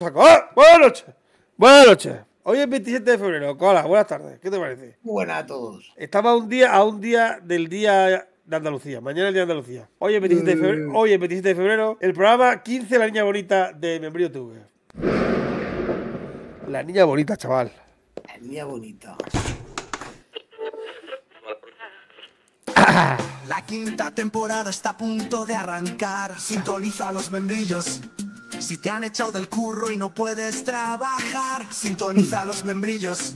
¡Ah! Buenas noches. Buenas noches. Hoy es 27 de febrero. Hola, buenas tardes. ¿Qué te parece? Buenas a todos. Estaba un día a un día del día de Andalucía. Mañana el día de Andalucía. Hoy es 27 de eh. febrero. Hoy de febrero. El programa 15 La Niña Bonita de Membrío TV. La Niña Bonita, chaval. La Niña Bonita. La quinta temporada está a punto de arrancar. Sintoniza los membrillos. Si te han echado del curro y no puedes trabajar, sintoniza los membrillos.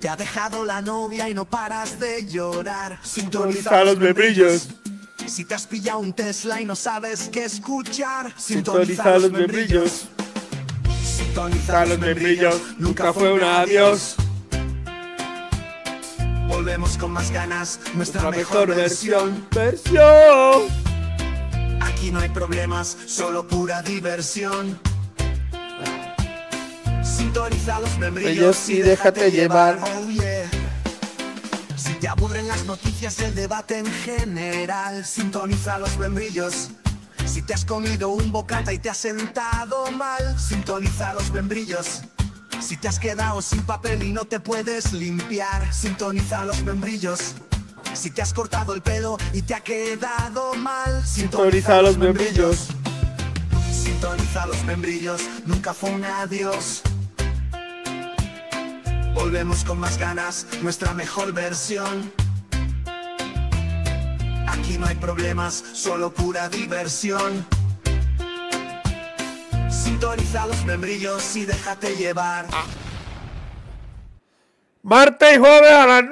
Te ha dejado la novia y no paras de llorar. Sintoniza los membrillos. Si te has pillado un Tesla y no sabes qué escuchar, sintoniza los membrillos. Sintoniza los membrillos. Nunca fue un adiós. Volvemos con más ganas, nuestra mejor versión. Versión. Aquí no hay problemas, solo pura diversión. Sintoniza los membrillos y déjate llevar. Oh, si te aburren las noticias, el debate en general, sintoniza los membrillos. Si te has comido un bocata y te has sentado mal, sintoniza los membrillos. Si te has quedado sin papel y no te puedes limpiar, sintoniza los membrillos. Si te has cortado el pelo y te ha quedado mal, Sintoniza los membrillos. Sintoniza los membrillos, nunca fue un adiós. Volvemos con más ganas, nuestra mejor versión. Aquí no hay problemas, solo pura diversión. Sintoniza los membrillos y déjate llevar. Martes y jueves a las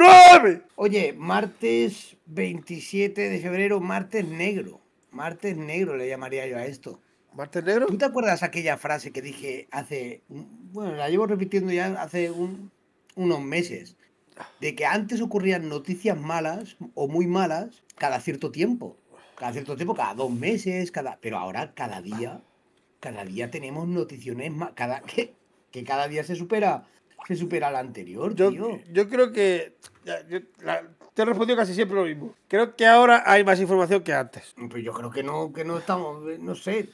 9. Oye, martes 27 de febrero, martes negro. Martes negro le llamaría yo a esto. ¿Martes negro? ¿Tú te acuerdas aquella frase que dije hace. Bueno, la llevo repitiendo ya hace unos meses. De que antes ocurrían noticias malas o muy malas cada cierto tiempo. Cada cierto tiempo, cada dos meses, cada. Pero ahora cada día. Cada día tenemos noticiones más. Cada, que, que cada día se supera. Se supera la anterior, yo, tío. Yo creo que te he respondido casi siempre lo mismo. Creo que ahora hay más información que antes. Pues yo creo que no, que no estamos, no sé,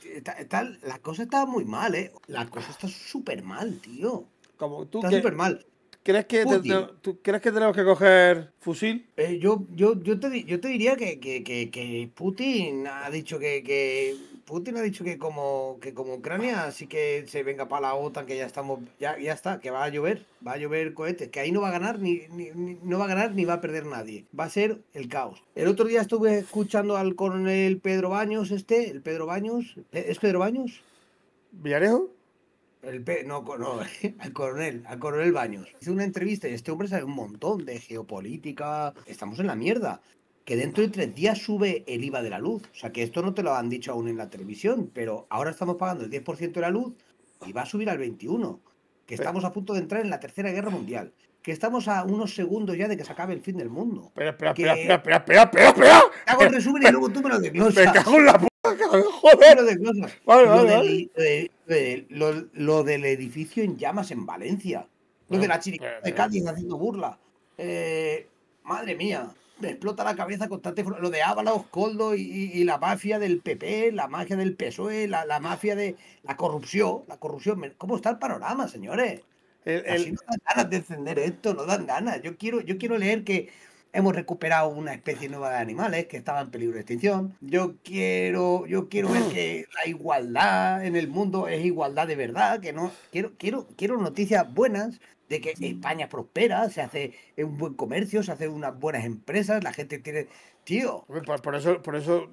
la cosa está muy mal, ¿eh? La cosa está súper mal, tío. Como tú. Está súper mal. ¿Crees que, pues ¿Crees que tenemos que coger fusil? Eh, yo, yo, yo, te, yo te diría que Putin ha dicho que, Putin ha dicho que como, que como Ucrania, así que se venga para la OTAN, que ya estamos, ya, ya está, que va a llover, va a llover cohetes, que ahí no va a ganar ni, no va a ganar ni va a perder nadie. Va a ser el caos. El otro día estuve escuchando al coronel Pedro Baños, este, el Pedro Baños, ¿es Pedro Baños? ¿Villarejo? El P, no, no, al coronel, al coronel Baños. Hice una entrevista y este hombre sabe un montón de geopolítica. Estamos en la mierda que dentro de tres días sube el IVA de la luz. O sea, que esto no te lo han dicho aún en la televisión, pero ahora estamos pagando el 10% de la luz y va a subir al 21%, que estamos a punto de entrar en la Tercera Guerra Mundial, que estamos a unos segundos ya de que se acabe el fin del mundo. Espera, espera, espera, espera, espera, espera, Te hago el resumen y luego tú me lo Me cago en la puta, joder. Lo del, edificio en llamas en Valencia. Lo de la chiricota de Cádiz haciendo burla. Eh, madre mía me explota la cabeza constante. Lo de Ábala, Oscoldo y, la mafia del PP, la mafia del PSOE, la, mafia de la corrupción. La corrupción. ¿Cómo está el panorama, señores? El, Así no dan ganas de encender esto, no dan ganas. Yo quiero, yo quiero leer que hemos recuperado una especie nueva de animales que estaba en peligro de extinción. Yo quiero, yo quiero ver que la igualdad en el mundo es igualdad de verdad, que no quiero, quiero, quiero noticias buenas, de que España prospera, se hace un buen comercio, se hacen unas buenas empresas, la gente tiene. Tío. Por, eso, por eso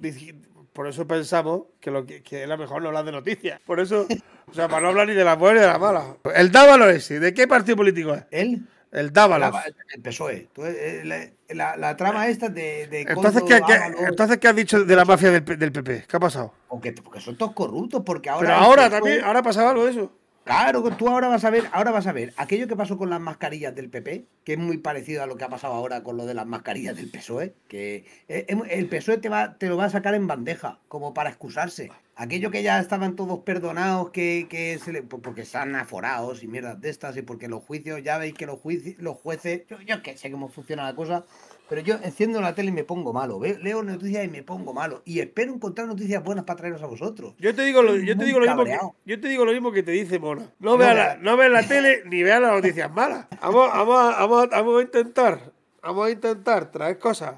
por eso pensamos que lo que, es la mejor no hablar de noticias. Por eso, o sea, para no hablar ni de la buena ni de la mala. El es y ¿de qué partido político es? ¿Él? El Dávalo El PSOE. Eh, eh, la, trama esta de. entonces, ¿qué, entonces, ¿qué has dicho de la mafia del, PP? ¿Qué ha pasado? Porque, porque son todos corruptos, porque ahora. Pero ahora e también, ahora pasaba algo de eso. Claro, tú ahora vas a ver, ahora vas a ver, aquello que pasó con las mascarillas del PP, que es muy parecido a lo que ha pasado ahora con lo de las mascarillas del PSOE, que eh, el PSOE te, lo va a sacar en bandeja, como para excusarse. Aquello que ya estaban todos perdonados, que, se le, porque están aforados y mierdas de estas, y porque los juicios, ya veis que los, juicios, los jueces, yo, yo que sé cómo funciona la cosa, pero yo enciendo la tele y me pongo malo. Leo noticias y me pongo malo. Y espero encontrar noticias buenas para traeros a vosotros. Yo te digo lo, mismo que, te dice Mona. No, veas la, tele ni veas las noticias malas. Vamos, vamos, a intentar. Vamos a intentar traer cosas.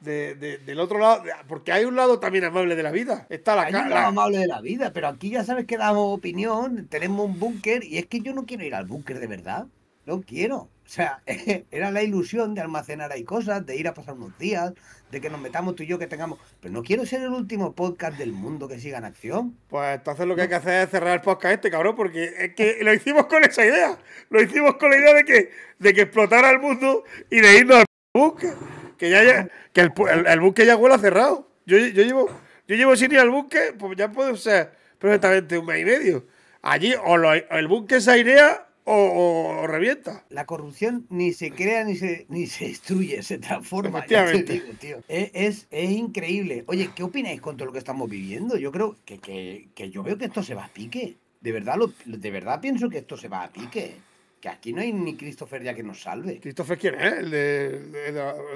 del otro lado, porque hay un lado también amable de la vida. Está la hay un lado amable de la vida, pero aquí ya sabes que damos opinión, tenemos un búnker y es que yo no quiero ir al búnker de verdad. No quiero. O sea, era la ilusión de almacenar ahí cosas, de ir a pasar unos días, de que nos metamos tú y yo, que tengamos. Pero no quiero ser el último podcast del mundo que siga en acción. Pues entonces lo que hay que hacer es cerrar el podcast este, cabrón, porque es que lo hicimos con esa idea. Lo hicimos con la idea de que, de que explotara el mundo y de irnos al bus. Que, ya, que el, el, buque ya huela cerrado. Yo, llevo, yo llevo sin ir al buque, pues ya puede ser perfectamente un mes y medio. Allí o el el buque esa idea o, revienta. La corrupción ni se crea ni se, ni se destruye, se transforma. E, es, increíble. Oye, ¿qué opináis con todo lo que estamos viviendo? Yo creo que, yo veo que esto se va a pique. De verdad, de verdad pienso que esto se va a pique. Que aquí no hay ni Christopher ya que nos salve. ¿Christopher quién es? El, de,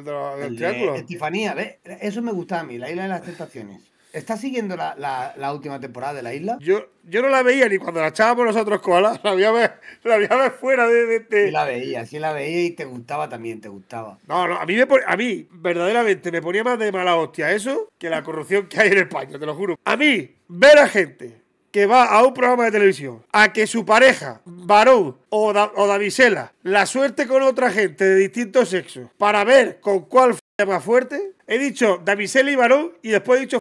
de, Eso me gusta a mí, la isla de las tentaciones. ¿Estás siguiendo la, última temporada de La Isla? Yo, yo no la veía ni cuando la echábamos nosotros, con La veía la veía fuera de, de, la veía, sí la veía y te gustaba también, te gustaba. No, no, a mí, a mí verdaderamente me ponía más de mala hostia eso que la corrupción que hay en España, te lo juro. A mí, ver a gente que va a un programa de televisión a que su pareja, varón o, o damisela, la suerte con otra gente de distinto sexo para ver con cuál más fuerte. He dicho damisela y varón y después he dicho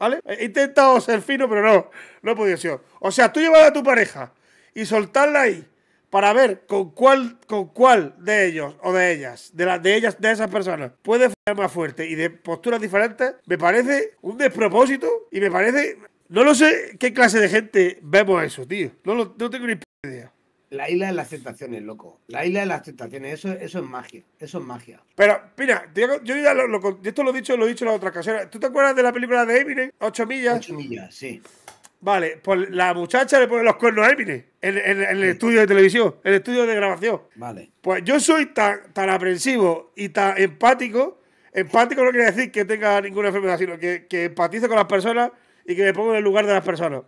¿Vale? He intentado ser fino, pero no, no he podido ser. O sea, tú llevar a tu pareja y soltarla ahí para ver con cuál, con cuál de ellos o de ellas, de las de ellas, de esas personas, puede ser más fuerte y de posturas diferentes, me parece un despropósito y me parece. No lo sé qué clase de gente vemos eso, tío. No, lo, no tengo ni idea. La isla de las tentaciones, loco. La isla de las tentaciones, eso, eso es magia. Eso es magia. Pero, mira, yo, ya lo, esto lo he dicho, lo he dicho en las otras ocasiones. ¿Tú te acuerdas de la película de Eminem? Ocho millas. Ocho millas, sí. Vale, pues la muchacha le pone los cuernos a Eminem en, el estudio de televisión, en el estudio de grabación. Vale. Pues yo soy tan, aprensivo y tan empático. Empático no quiere decir que tenga ninguna enfermedad, sino que, empatice con las personas y que me pongo en el lugar de las personas.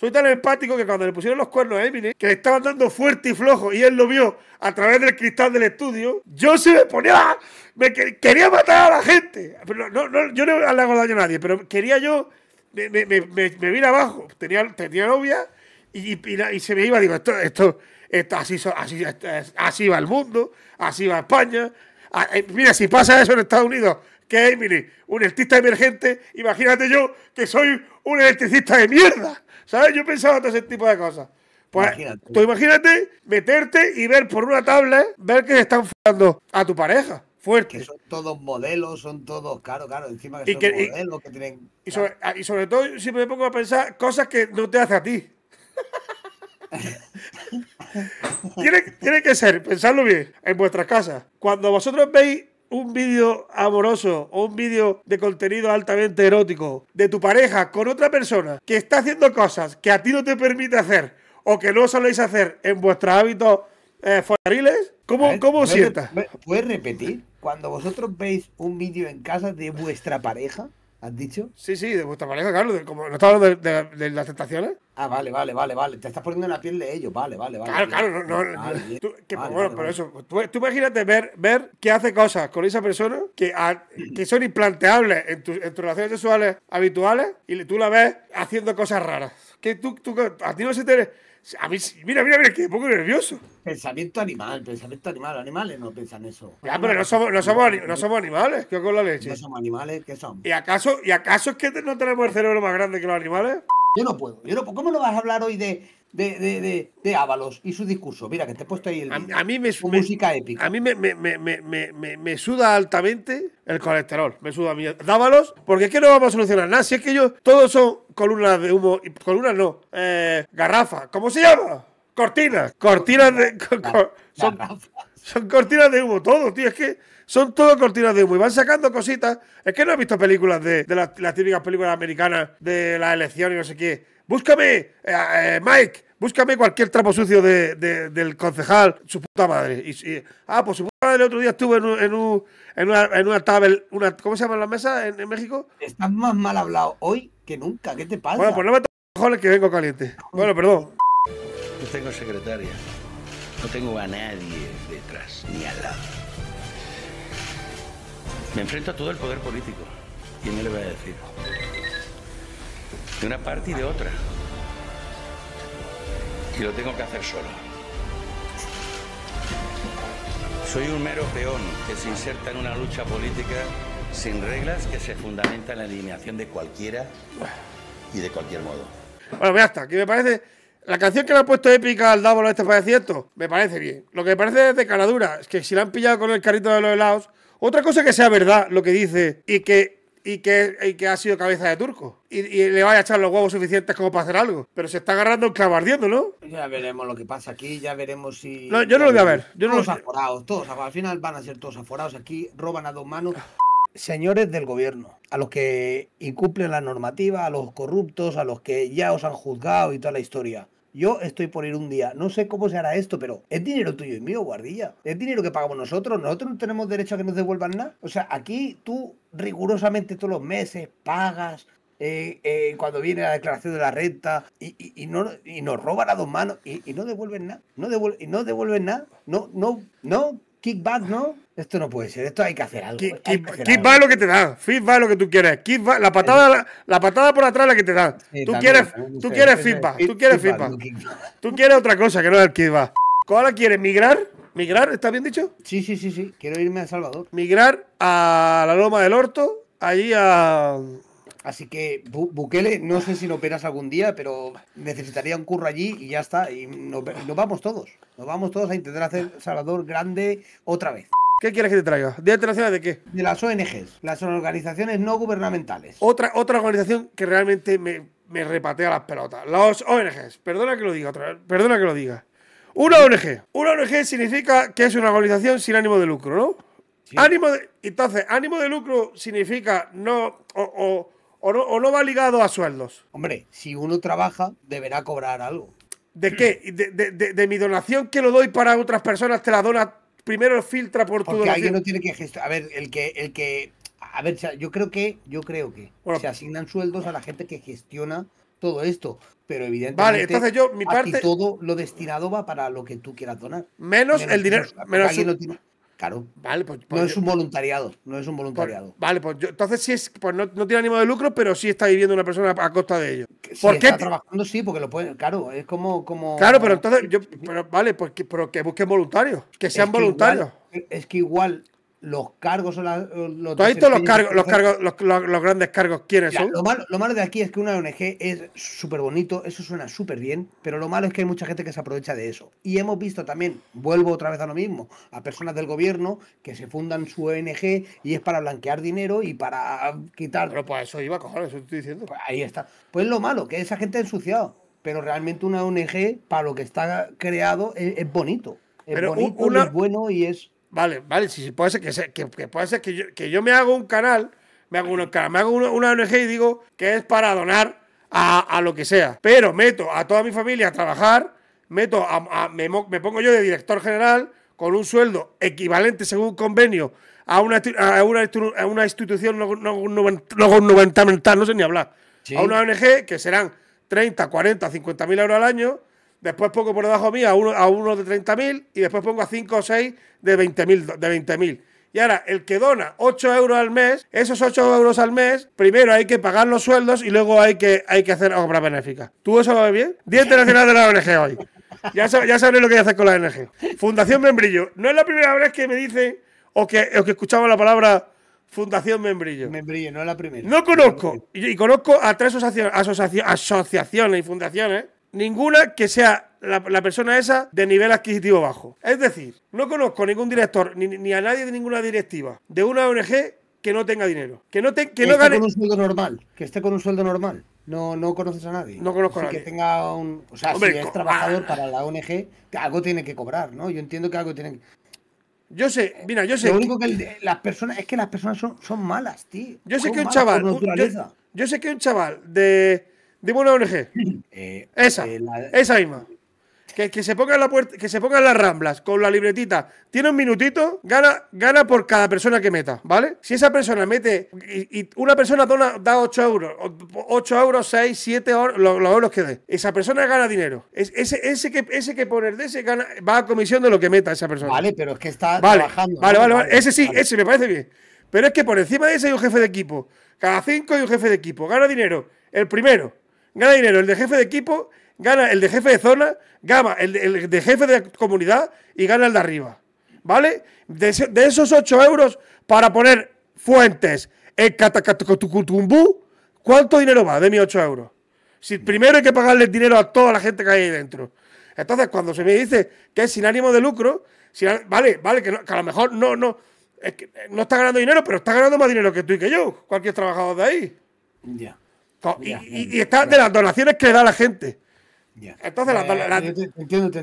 Soy tan empático que cuando le pusieron los cuernos a Emily que le estaban dando fuerte y flojo, y él lo vio a través del cristal del estudio, yo se me ponía. Me quería matar a la gente. Pero yo no le hago daño a nadie, pero quería yo. Me, vi abajo. Tenía, tenía novia y, se me iba. Digo, esto, esto, así, así, así va el mundo, así va España. Ah, eh, mira, si pasa eso en Estados Unidos, que Emily, un artista emergente, imagínate yo que soy un electricista de mierda. ¿Sabes? Yo pensaba todo ese tipo de cosas. Pues imagínate. tú imagínate meterte y ver por una tabla, ver que se están follando a tu pareja. Fuerte. Que son todos modelos, son todos, claro, claro, encima que y son modelos que tienen. Ah, y sobre, todo, siempre me pongo a pensar cosas que no te hace a ti. tiene, tiene, que ser, pensadlo bien, en vuestras casas. Cuando vosotros veis un vídeo amoroso o un vídeo de contenido altamente erótico de tu pareja con otra persona que está haciendo cosas que a ti no te permite hacer o que no soléis hacer en vuestros hábitos eh, ¿cómo, cómo sientas? ¿Puedes repetir? Cuando vosotros veis un vídeo en casa de vuestra pareja, ¿Has dicho? Sí, sí, de vuestra pareja, claro. De, como, ¿No está hablando de, las tentaciones? Ah, vale, vale, vale, vale. Te estás poniendo en la piel de ellos, vale, vale, vale. Claro, claro, no, bueno, pero eso. Tú, imagínate ver, ver que hace cosas con esa persona que, que son implanteables en, en tus relaciones sexuales habituales y tú la ves haciendo cosas raras que tú, tú a ti no se te... A mí, mira, mira, mira, que un poco nervioso. Pensamiento animal, pensamiento animal. Los animales no piensan eso. Ya, pero no somos, no animales, ¿qué con la leche? No somos animales, ¿qué somos. ¿Y acaso, ¿y acaso es que no tenemos el cerebro más grande que los animales? Yo no puedo. ¿Cómo no vas a hablar hoy de, de, Ábalos y su discurso? Mira, que te he puesto ahí el, a, mí me, música épica. A mí me, suda altamente el colesterol. Me suda a mí. Dávalos, porque es que no vamos a solucionar nada. Si es que ellos todos son columnas de humo. Y, columnas no. Eh, garrafas. ¿Cómo se llama? Cortinas. Cortinas de. son, son cortinas de humo todo, tío. Es que. Son todo cortinas de humo y van sacando cositas. Es que no he visto películas de, de las, típicas películas americanas de las elecciones y no sé qué. Búscame, eh, eh, Mike, búscame cualquier trapo sucio de, del concejal, su puta madre. Y, si. ah, pues su puta madre el otro día estuvo en, un, en, una, en una ¿cómo se llama las mesas en, México? Estás más mal hablado hoy que nunca, ¿qué te pasa? Bueno, pues no me cojones que vengo caliente. Bueno, perdón. No tengo secretaria, no tengo a nadie detrás, ni al lado. Me enfrento a todo el poder político. ¿Quién me le va a decir? De una parte y de otra. Y lo tengo que hacer solo. Soy un mero peón que se inserta en una lucha política sin reglas que se fundamenta en la eliminación de cualquiera y de cualquier modo. Bueno, ya está, que me parece. La canción que me ha puesto épica al Dávolo este para cierto, me parece bien. Lo que me parece es de caradura, es que si la han pillado con el carrito de los helados, otra cosa que sea verdad lo que dice y que, y que, que ha sido cabeza de turco. Y, le vaya a echar los huevos suficientes como para hacer algo. Pero se está agarrando el ¿no? Ya veremos lo que pasa aquí, ya veremos si. No, yo no lo voy a ver. Yo no todos aforados, todos. Al final van a ser todos aforados. Aquí roban a dos manos. señores del gobierno, a los que incumplen la normativa, a los corruptos, a los que ya os han juzgado y toda la historia. Yo estoy por ir un día. No sé cómo se hará esto, pero es dinero tuyo y mío, guardilla. Es dinero que pagamos nosotros. Nosotros no tenemos derecho a que nos devuelvan nada. O sea, aquí tú rigurosamente todos los meses pagas. Eh, eh, cuando viene la declaración de la renta y, no, nos roban a dos manos y, no devuelven nada, no, devuelven, no devuelven nada, no, no, no, kickback, no, esto no puede ser, esto hay que hacer algo. Kick, va lo que te da, fifa lo que tú quieres. la, patada, la, patada por atrás es la que te da. tú, quieres, tú quieres fifa tú quieres Tú quieres otra cosa que no es el kick va. la quieres migrar, migrar, ¿está bien dicho? Sí, sí, sí, sí. Quiero irme a Salvador. Migrar a la Loma del Orto, allí a, Así que, Bukele, no sé si lo operas algún día, pero necesitaría un curro allí y ya está. Y nos vamos todos. Nos vamos todos a intentar hacer Salvador grande otra vez. ¿Qué quieres que te traiga? De internacional de qué? De las ONGs, las organizaciones no gubernamentales. Otra, otra organización que realmente me, me repatea las pelotas. Las ONGs, perdona que lo diga otra vez, perdona que lo diga. Una ONG. Una ONG significa que es una organización sin ánimo de lucro, ¿no? de, entonces, ánimo de lucro significa no. O, no, va ligado a sueldos. Hombre, si uno trabaja, deberá cobrar algo. ¿De qué? De, de, mi donación que lo doy para otras personas, te la dona primero filtra por todo. Porque alguien no tiene que gestionar. A ver, el que, el que. A ver, yo creo que, yo creo que se asignan sueldos a la gente que gestiona todo esto. Pero evidentemente. Vale, entonces yo, mi parte. todo lo destinado va para lo que tú quieras donar. Menos, el dinero. Menos, Claro. Vale, pues, no pues es un voluntariado, no es un voluntariado. Pues, vale, pues entonces sí es, pues no, tiene ánimo de lucro, pero sí está viviendo una persona a costa de ellos porque ¿Por trabajando sí, porque lo pueden, claro, es como, como. Claro, pero entonces yo, vale, porque pues pero que busquen voluntarios, que sean voluntarios. es que igual los cargos o eh, Los los cargos, los, grandes cargos quiénes son? Lo malo, de aquí es que una ONG es súper bonito, eso suena súper bien, pero lo malo es que hay mucha gente que se aprovecha de eso. Y hemos visto también, vuelvo otra vez a lo mismo, a personas del gobierno que se fundan su ONG y es para blanquear dinero y para quitar. Pero pues eso iba a coger, eso estoy diciendo. Pues ahí está. Pues lo malo, que esa gente ha ensuciado. Pero realmente una ONG, para lo que está creado, es, bonito. Es bonito, es bueno y es Vale, vale, si, puede ser que, puede ser que yo, me hago un canal, me hago, me hago una, ONG y digo que es para donar a, lo que sea. Pero meto a toda mi familia a trabajar, meto a, me, pongo yo de director general con un sueldo equivalente según convenio a una, institución no, no, no, no sé ni hablar, a una ONG que serán 30, 40, 50 mil euros al año Después pongo por debajo mío a uno, a uno de 30.000 y después pongo a 5 o 6 de 20.000. De y ahora, el que dona 8 euros al mes, esos 8 euros al mes, primero hay que pagar los sueldos y luego hay que, hay que hacer obra benéfica. ¿Tú eso lo ves bien? Día Internacional de la ONG hoy. Ya, sab sabréis lo que voy a hacer con la ONG. Fundación Membrillo. No es la primera vez que me dicen o que, o que escuchamos la palabra Fundación Membrillo. Membrillo, no es la primera. No conozco. Y, y conozco a tres asociaciones y fundaciones ninguna que sea la, persona esa de nivel adquisitivo bajo. Es decir, no conozco ningún director ni, a nadie de ninguna directiva de una ONG que no tenga dinero. Que no, que no gane. un sueldo normal, que esté con un sueldo normal. No, no conoces a nadie. No conozco a nadie. Que tenga un. O sea, si es trabajador ah. para la ONG, algo tiene que cobrar, ¿no? Yo entiendo que algo tiene que. Yo sé, mira, yo sé. Lo único que las personas. Es que las personas son, son malas, tío. Yo sé que un chaval. yo sé que un chaval de Dime una ONG. Eh, esa, eh, esa misma. Que, que, se ponga la puerta, que se pongan las ramblas con la libretita. Tiene un minutito, gana, gana por cada persona que meta, ¿vale? Si esa persona mete y, una persona da 8 euros, 8 euros, 6, 7 euros, los, euros que dé. Esa persona gana dinero. Es, ese, ese, que, ese que poner de ese gana, va a comisión de lo que meta esa persona. Vale, pero es que está trabajando. Vale, vale, Ese sí, ese me parece bien. Pero es que por encima de ese hay un jefe de equipo. Cada 5 hay un jefe de equipo. Gana dinero. El primero gana dinero el de jefe de equipo, gana el de jefe de zona, gana el de, jefe de comunidad y gana el de arriba. ¿Vale? De, esos 8 euros para poner fuentes en Catacatucutumbú, ¿cuánto dinero va de mis 8 euros? Si primero hay que pagarle dinero a toda la gente que hay ahí dentro. Entonces, cuando se me dice que es sin ánimo de lucro, vale, vale, que, a lo mejor no, no, no está ganando dinero, pero está ganando más dinero que tú y que yo, cualquier trabajador de ahí. Ya y, está de las donaciones que da la gente. Entonces, las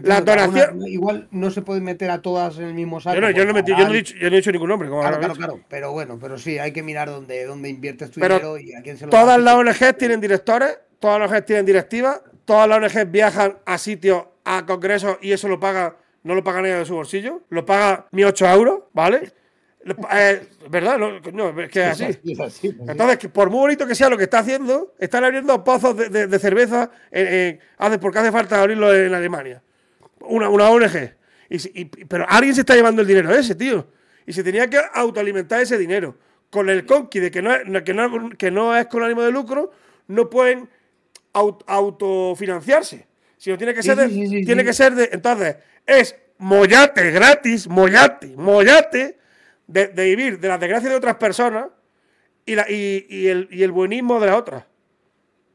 la, donaciones. Igual no se puede meter a todas en el mismo saco. Yo no, he, dicho, he, ningún nombre. claro, claro, Pero bueno, pero sí, hay que mirar dónde, dónde inviertes tu dinero y a quién se lo Todas las ONGs tienen directores, todas las ONGs tienen directivas, todas las ONGs viajan a sitios, a congresos y eso lo paga, no lo paga nadie de su bolsillo, lo paga mi 8 euros, ¿vale? Eh, ¿Verdad? No, es que así. Pues entonces, por muy bonito que sea lo que está haciendo, están abriendo pozos de, cerveza porque hace falta abrirlo en Alemania. Una, una ONG. Y, pero alguien se está llevando el dinero ese, tío. Y se tenía que autoalimentar ese dinero. Con el conqui de que no, es, que no, es con ánimo de lucro, no pueden autofinanciarse. Sino tiene que ser tiene que ser de. Entonces, es mollate gratis, mollate, mollate de, vivir de las desgracias de otras personas y, la, el, buenismo de las otras.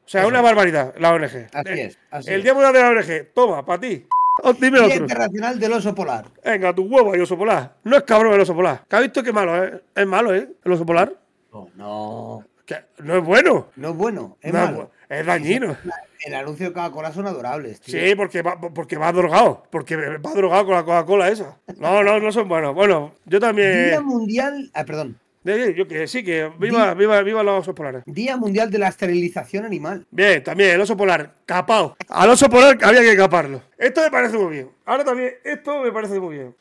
O sea, es una barbaridad la ONG. Así eh, es. el Día de la ONG, toma, para ti. Oh, dime Día Internacional del Oso Polar. Venga, tu huevo hay oso polar. No es cabrón el oso polar. ¿Qué has visto qué malo Eh? Es malo, ¿eh? El oso polar. No, no. No es bueno. No es bueno, es malo. Es dañino. El anuncio de Coca-Cola son adorables, Sí, porque va, porque va drogado. Porque va drogado con la Coca-Cola esa. No, no, no son buenos. Bueno, yo también. Día mundial. Ah, perdón yo que sí, que viva, viva, los osos polares. Día Mundial de la Esterilización Animal. Bien, también, el oso polar, capado. Al oso polar había que caparlo. Esto me parece muy bien. Ahora también, esto me parece muy bien.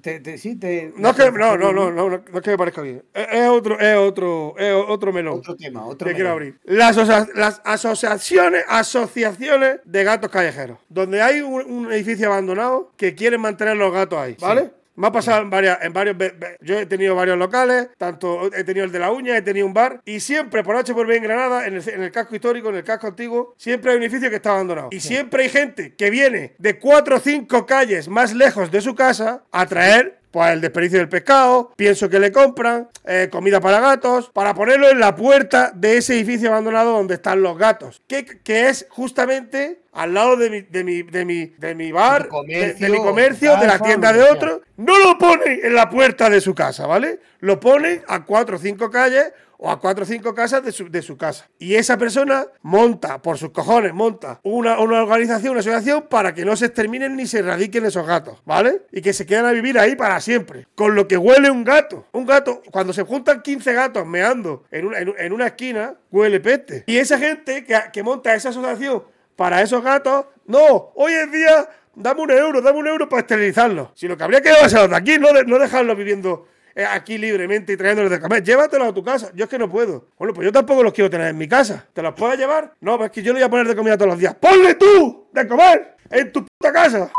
¿Te sí, te, no, no, no, no, no, no, es que me parezca bien. Es, otro, es otro, es otro melón. Otro tema, otro tema. quiero abrir. Las, las asociaciones, asociaciones de gatos callejeros. Donde hay un, edificio abandonado que quieren mantener los gatos ahí, ¿vale? Me ha pasado en, varias, varios. Yo he tenido varios locales, tanto he tenido el de la uña, he tenido un bar, y siempre por H por B en Granada, en el, en el, casco histórico, en el casco antiguo, siempre hay un edificio que está abandonado. Y siempre hay gente que viene de cuatro o cinco calles más lejos de su casa a traer pues el desperdicio del pescado, pienso que le compran, eh, comida para gatos, para ponerlo en la puerta de ese edificio abandonado donde están los gatos, que, es justamente al lado de mi, de mi, bar, de, mi comercio, de la tienda de otro. No lo pone en la puerta de su casa, ¿vale? Lo pone a cuatro o cinco calles o a cuatro o cinco casas de su, casa. Y esa persona monta, por sus cojones, monta una, organización, una asociación para que no se exterminen ni se erradiquen esos gatos, ¿vale? Y que se quedan a vivir ahí para siempre. Con lo que huele un gato. Un gato, cuando se juntan 15 gatos meando en una, una esquina, huele peste. Y esa gente que, monta esa asociación para esos gatos, no, hoy en día dame un euro, dame un euro para esterilizarlos. Si lo que habría que hacer de aquí, no, no dejarlos viviendo eh, aquí libremente y trayéndolos de comer. Llévatelos a tu casa. Yo es que no puedo. Bueno, pues yo tampoco los quiero tener en mi casa. ¿Te los puedo llevar? No, pues es que yo le voy a poner de comida todos los días. ¡Ponle tú de comer en tu puta casa!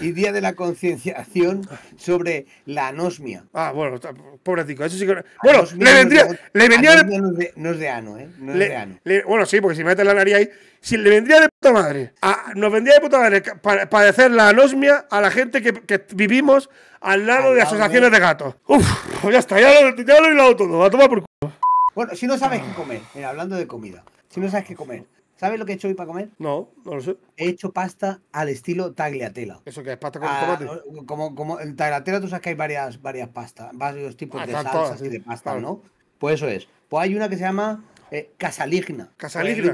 y Día de la Concienciación sobre la anosmia. Ah, bueno, pobre eso sí que... Bueno, le vendría... le vendría de... No, es de, ano, ¿eh? No es de ano. bueno, sí, porque si metes la nariz ahí... Si le vendría de puta madre, Ah, nos vendría de puta madre padecer la anosmia a la gente que, que vivimos al lado de asociaciones de, gatos. Uf, ya está, ya lo, y lo he hilado todo, a tomar por culo. Bueno, si no sabes qué comer, eh, hablando de comida, si no sabes qué comer, ¿Sabes lo que he hecho hoy para comer? No, no lo sé. He hecho pasta al estilo tagliatela. ¿Eso qué es? ¿Pasta con ah, tomate? Como, como el tagliatela, tú sabes que hay varias, varias pastas, varios tipos ah, de salsas y de pasta, ¿no? Pues eso es. Pues hay una que se llama eh, Casaligna. Casaligna.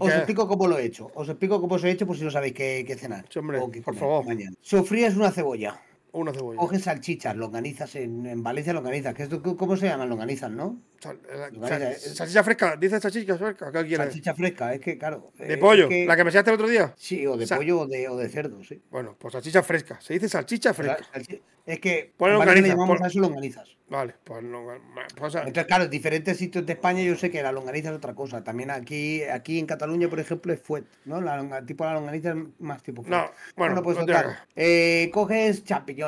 os explico cómo lo he hecho. Os explico cómo os he hecho por si no sabéis qué, cenar. Sí, hombre, por favor. Mañana. Sofrías una cebolla cebolla. Coges salchichas, longanizas en, Valencia, longanizas. ¿Cómo se llaman longanizas, no? Eh, eh. salchicha fresca, dices salchicha fresca. salchicha fresca, es que claro. ¿De eh, pollo? ¿La que me enseñaste el otro día? Sí, o de pollo o de, cerdo, sí. Bueno, pues salchicha fresca. Se dice salchicha fresca. Es que en llamamos a eso longanizas. Vale, pues, longanizas. Pues, ah. Entonces, claro, en diferentes sitios de España yo sé que la longaniza es otra cosa. También aquí, aquí en Cataluña, por ejemplo, es fuet, ¿no? La tipo la longaniza es más tipo No, bueno, pues no total. coges chapillón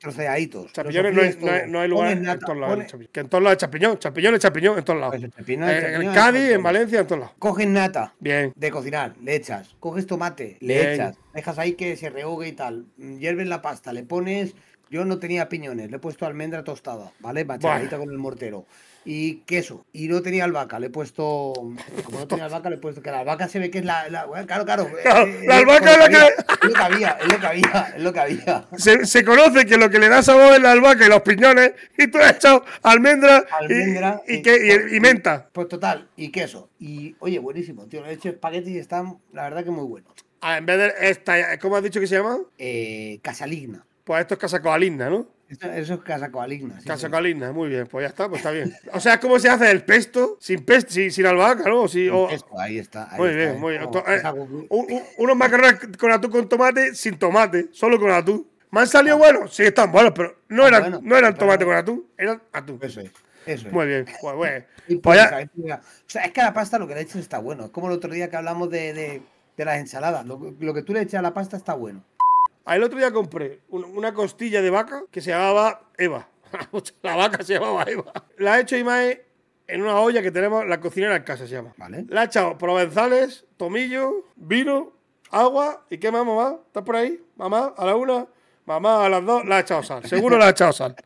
troceaditos. no hay, no, no hay, lugar en todos lados. Que en todos lados de champiñón, champiñón champiñón en todos lados. Pues eh, en Cádiz, en Valencia, en todos lados. Coges nata de cocinar, le echas. Coges tomate, le echas. Dejas ahí que se rehogue y tal. Mm, hierves la pasta, le pones... Yo no tenía piñones, le he puesto almendra tostada, ¿vale? Machadita con el mortero y queso. Y no tenía albahaca, le he puesto. Como no tenía albahaca, le he puesto. Que la albahaca se ve que es la. la claro, claro. Eh, la eh, albahaca es, lo que. Es lo que había, es lo que había, es lo que había. Se, se, conoce que lo que le da sabor es la albahaca y los piñones, y tú has echado almendra, almendra y, que, y, menta. Pues total, y queso. Y oye, buenísimo, tío. Lo he hecho espagueti y están, la verdad, que muy buenos. Ah, en vez de esta, ¿cómo has dicho que se llama? Eh, casaligna. Pues esto es casacoaligna, ¿no? Eso, es casacoaligna. Sí, muy bien, pues ya está, pues está bien. O sea, ¿cómo se hace el pesto? Sin pesto, sin, albahaca, ¿no? o... ahí está. Ahí muy bien, eh. muy bien. Oh, eh, unos macarrones con atún con tomate, sin tomate, solo con atún. ¿Me han salido ah. buenos? Sí, están buenos, pero no eran, no eran tomate con atún, eran atún. Eso es. Eso es. Muy bien. Pues, pues O sea, es que a la pasta lo que le eches está bueno. Es como el otro día que hablamos de, de, las ensaladas. Lo, lo, que tú le echas a la pasta está bueno. El otro día compré una costilla de vaca que se llamaba Eva. la vaca se llamaba Eva. La ha hecho Imae en una olla que tenemos, la cocinera en casa se llama. Vale. La ha echado provenzales, tomillo, vino, agua. ¿Y qué más, mamá? ¿Estás por ahí? Mamá, a la una. Mamá, a las dos. La ha echado sal. Seguro la ha echado sal.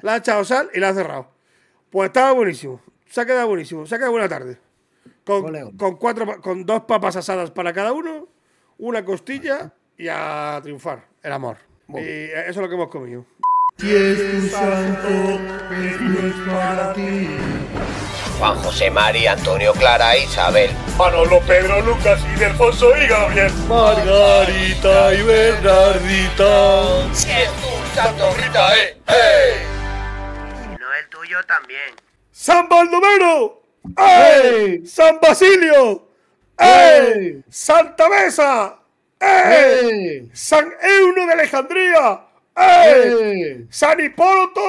La ha echado sal y la ha cerrado. Pues estaba buenísimo. Se ha quedado buenísimo. Se ha quedado buena tarde. Con, cuatro, con dos papas asadas para cada uno, una costilla y a triunfar, el amor. Y eso es lo que hemos comido. Si es tu santo, es para ti. Juan José María, Antonio Clara, Isabel. Manolo, Pedro, Lucas, Fonso y Gabriel. Margarita y Bernardita. Si es tu santo, Rita eh, eh. Si no el tuyo también. ¡San Baldomero! ¡Ey! ¡San Basilio! ¡Ey! ¡Santa Mesa! ¡Eh! ¡Eh! ¡San Euno de Alejandría! ¡Eh! ¡Eh! ¡San Hipólito,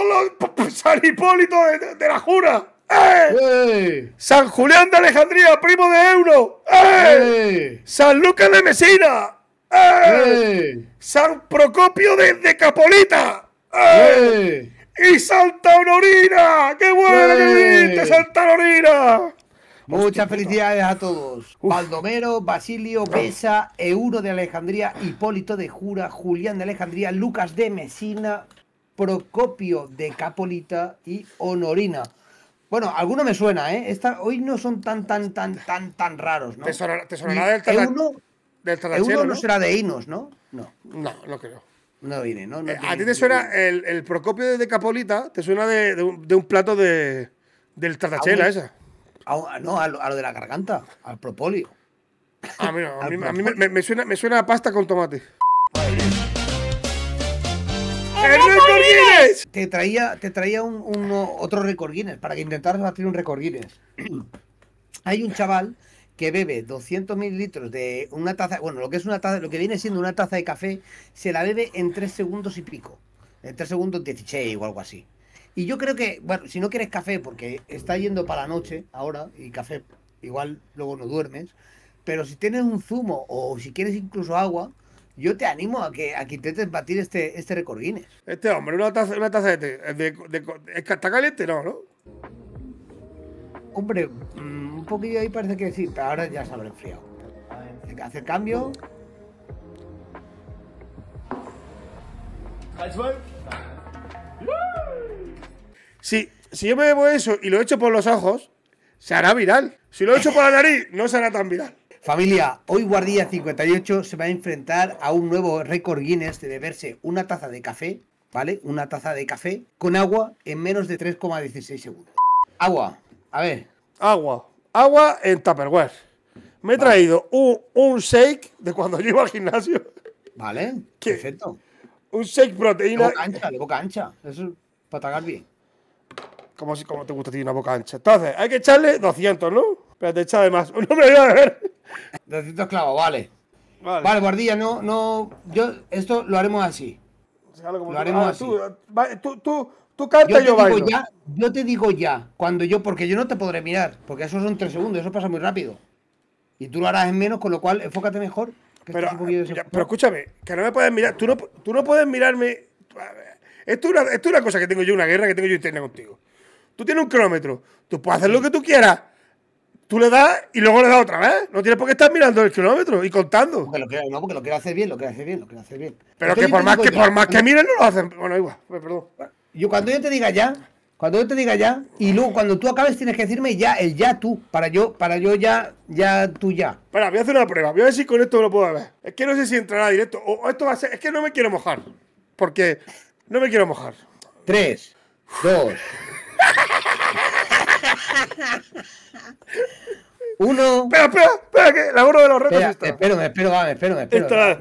San Hipólito de, la Jura! ¡eh! ¡Eh! ¡San Julián de Alejandría, primo de Euno! ¡Eh! ¡San Lucas de Mesina! ¡Eh! ¡San Procopio de, de Capolita! ¡Eh! ¡Y Santa Honorina! ¡Qué bueno, que Santa Honorina! Muchas felicidades a todos. Baldomero, Basilio, Besa, Euro de Alejandría, Hipólito de Jura, Julián de Alejandría, Lucas de Mesina, Procopio de Capolita y Honorina. Bueno, alguno me suena, ¿eh? hoy no son tan, tan, tan, tan, tan raros, ¿no? Te suena del tala, del ¿no? será de Inos, ¿no? No. No, no creo. No viene, ¿no? Eh, a ti te suena el, Procopio de Capolita, te suena de, un, plato de, del Tartachela, esa. A, no, a lo, de la garganta, al propóleo. Ah, a mí, me, suena, me a pasta con tomate. ¡El Guinness! Te traía, te traía un, otro record Guinness para que intentaras batir un récord Guinness. Hay un chaval que bebe 200 mililitros de una taza, bueno, lo que es una taza, lo que viene siendo una taza de café, se la bebe en 3 segundos y pico. En 3 segundos 16 o algo así. Y yo creo que, bueno, si no quieres café, porque está yendo para la noche ahora, y café igual luego no duermes, pero si tienes un zumo o si quieres incluso agua, yo te animo a que, a que intentes batir este, este récord Guinness. Este hombre, una taza, una de eh, ¿está caliente? No, ¿no? Hombre, mm, un poquillo ahí parece que sí, pero ahora ya se habrá enfriado. Hay que hacer cambio. Si, si yo me bebo eso y lo echo por los ojos, se hará viral. Si lo echo por la nariz, no será tan viral. Familia, hoy Guardia 58 se va a enfrentar a un nuevo récord Guinness de beberse una taza de café, ¿vale? Una taza de café con agua en menos de 3,16 segundos. Agua, a ver. Agua, agua en Tupperware. Me he traído un, un, shake de cuando yo iba al gimnasio. Vale, perfecto. Un shake proteína. De boca ancha, de boca ancha. Eso es para tragar bien. Como, si, como te gusta una boca ancha. Entonces, hay que echarle 200, ¿no? Pero te de más. Un hombre a ver. 200 clavos, vale. Vale, vale no, no. Yo, esto lo haremos así. lo, haremos ah, así. Tú, tú, tú, yo te yo digo ya, te digo ya, cuando yo, porque yo no te podré mirar, porque eso son tres segundos, eso pasa muy rápido. Y tú lo harás en menos, con lo cual enfócate mejor. Este pero, escúchame, que no me puedes mirar, tú no, tú no puedes mirarme. Esto es, una, esto es, una, cosa que tengo yo, una guerra que tengo yo interna contigo. Tú tienes un cronómetro. Tú puedes hacer lo que tú quieras. Tú le das y luego le das otra vez. No tienes por qué estar mirando el cronómetro y contando. Porque lo no, porque lo quiero hacer bien, lo quiero hacer bien, lo quiero hacer bien. Pero que por más que, miren, no lo hacen. Bueno, igual, pues, perdón. Yo cuando yo te diga ya, cuando yo te diga ya, y luego cuando tú acabes tienes que decirme ya, el ya tú, para yo, para yo ya, ya tú ya. Espera, voy a hacer una prueba, voy a ver si con esto lo puedo ver. Es que no sé si entrará directo, o, esto va a ser, es que no me quiero mojar, porque no me quiero mojar. Tres, dos, uno. Espera, espera, espera, que la uno de los retos está. Espero, me espero, me espero, espero. Otra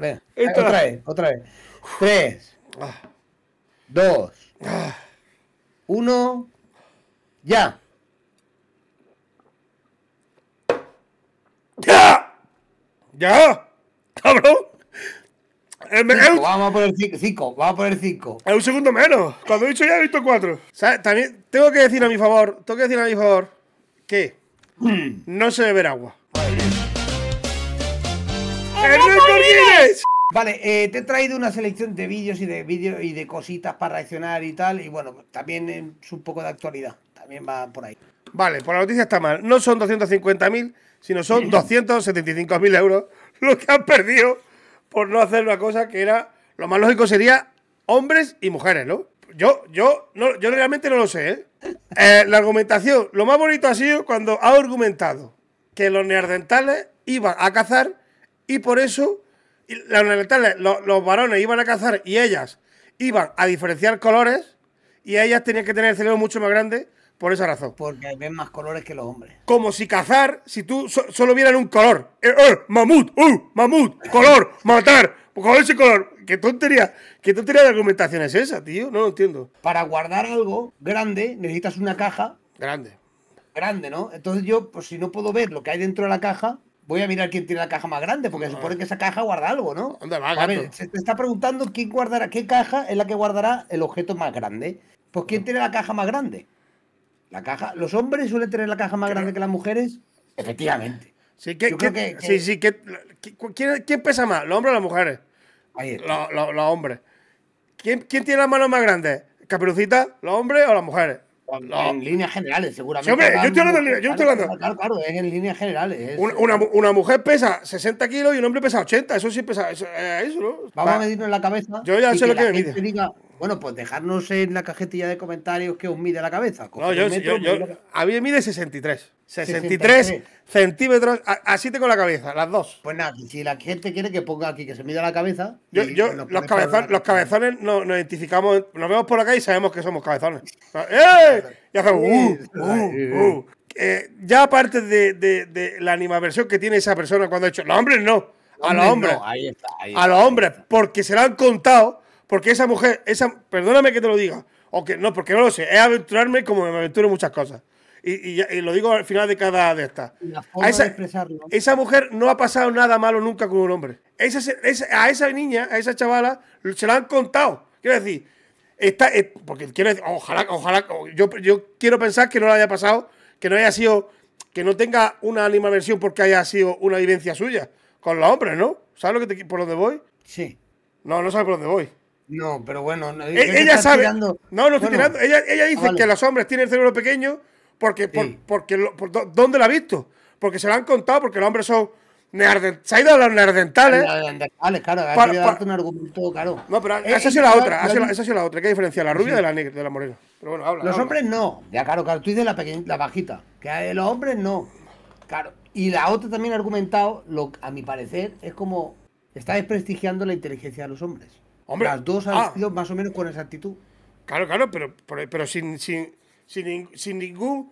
vez, otra vez. Tres. Dos. Uno. Ya. ¡Ya! ¡Ya! ¡Cabrón! vamos a poner 5, vamos a poner 5. Es un segundo menos. Cuando he dicho ya he visto 4. También tengo que decir a mi favor, tengo que decir a mi favor que no se beber agua. ¡Eh, vale, eh, te he traído una selección de vídeos y de vídeos y de cositas para reaccionar y tal. Y bueno, también eh, es un poco de actualidad. También va por ahí. Vale, pues la noticia está mal. No son 250.000, sino son 275.000 euros los que han perdido por no hacer una cosa que era. Lo más lógico sería hombres y mujeres, ¿no? Yo, yo, no, yo realmente no lo sé, ¿eh? eh la argumentación, lo más bonito ha sido cuando ha argumentado que los neandertales iban a cazar y por eso los neandertales, los varones iban a cazar y ellas iban a diferenciar colores y ellas tenían que tener el cerebro mucho más grande por esa razón. Porque ven más colores que los hombres. Como si cazar, si tú solo vieran un color. Eh, eh, mamut, uh, mamut, color, matar, con ese color. ¿Qué tontería, qué tontería de argumentación es esa, tío? No lo entiendo. Para guardar algo grande necesitas una caja. Grande. Grande, ¿no? Entonces yo, pues si no puedo ver lo que hay dentro de la caja, voy a mirar quién tiene la caja más grande, porque se ah. supone que esa caja guarda algo, ¿no? ¿Dónde va, A ver, se te está preguntando quién guardará, qué caja es la que guardará el objeto más grande. Pues quién ah. tiene la caja más grande. La caja, ¿Los hombres suelen tener la caja más grande que las mujeres? Efectivamente. Sí, que, sí, que, ¿quién, pesa más? ¿Los hombres o las mujeres? Los hombres. ¿Quién, ¿Quién, tiene las manos más grandes? ¿Caperucita, los hombres o las mujeres? No. En líneas generales, seguramente. yo estoy hablando. Mujer, yo Claro, claro, es en líneas generales. Una, una, mujer pesa 60 kilos y un hombre pesa 80. Eso sí pesa. Eso, eh, Vamos a medirnos en la cabeza. Yo ya sé lo que, me Diga, bueno, pues dejarnos en la cajetilla de comentarios que os mide la cabeza. no, A mí me mide 63. 63, centímetros, así tengo la cabeza, las dos. Pues nada, si la gente quiere que ponga aquí, que se mida la cabeza. Pues los, los, cabezones nos, identificamos, nos vemos por acá y sabemos que somos cabezones. ¡Eh! Y hacemos. Uh, uh, uh. Eh, ya aparte de, la animaversión que tiene esa persona cuando ha hecho. Los hombres no, a los hombres. a los hombres, porque se la han contado, porque esa mujer, esa, perdóname que te lo diga, o que no, porque no lo sé, es aventurarme como me aventuro muchas cosas y, lo digo al final de cada de estas. esa, mujer no ha pasado nada malo nunca con un hombre. Esa, a esa niña, a esa chavala, se la han contado. Quiero decir, está, porque quiero ojalá, ojalá, yo, yo quiero pensar que no le haya pasado, que no haya sido, que no tenga una versión porque haya sido una vivencia suya con los hombres, ¿no? ¿Sabes que por dónde voy? Sí. No, no sabes por dónde voy. No, pero bueno, e, ella sabe. No, no estoy tirando. Ella, ella ah, dice que los hombres tienen el cerebro pequeño porque, por, porque, ¿dónde la ha visto? Porque se la han contado, porque los hombres son. Se ha ido a los neardentales vale claro. es parte darte un argumento, claro. No, pero esa ha sido la otra. Esa es la otra. ¿Qué diferencia? ¿La rubia de la negra, de la morena? Pero bueno, habla, los hombres no. Ya, claro, Tú dices la, la bajita. Que los hombres no. Claro. Y la otra también ha argumentado, lo, a mi parecer, es como. Está desprestigiando la inteligencia de los hombres. Las dos han ah. sido más o menos con esa actitud. Claro, claro, pero, pero, sin sin, sin ninguna